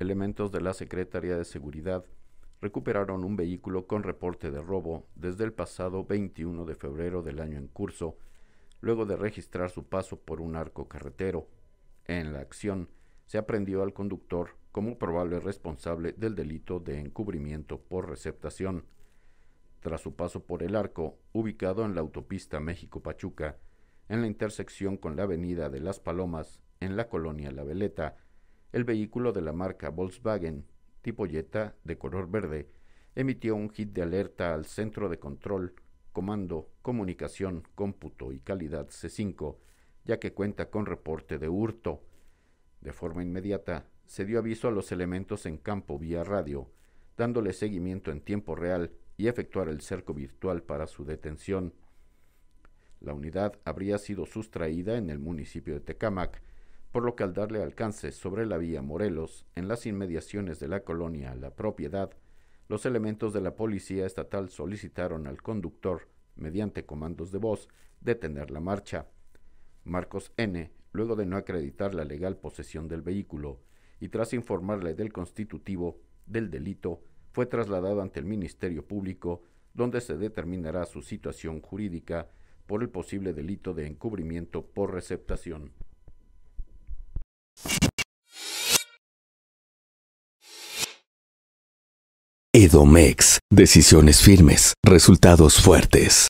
elementos de la Secretaría de Seguridad recuperaron un vehículo con reporte de robo desde el pasado 21 de febrero del año en curso, luego de registrar su paso por un arco carretero. En la acción, se aprendió al conductor como probable responsable del delito de encubrimiento por receptación. Tras su paso por el arco, ubicado en la autopista México-Pachuca, en la intersección con la avenida de Las Palomas, en la colonia La Veleta, el vehículo de la marca Volkswagen, tipo Jetta de color verde, emitió un hit de alerta al Centro de Control, Comando, Comunicación, Cómputo y Calidad C5, ya que cuenta con reporte de hurto. De forma inmediata, se dio aviso a los elementos en campo vía radio, dándole seguimiento en tiempo real y efectuar el cerco virtual para su detención. La unidad habría sido sustraída en el municipio de Tecámac, por lo que al darle alcance sobre la vía Morelos, en las inmediaciones de la colonia La Propiedad, los elementos de la Policía Estatal solicitaron al conductor, mediante comandos de voz, detener la marcha. Marcos N., luego de no acreditar la legal posesión del vehículo y tras informarle del constitutivo del delito, fue trasladado ante el Ministerio Público, donde se determinará su situación jurídica por el posible delito de encubrimiento por receptación. Edomex, decisiones firmes, resultados fuertes.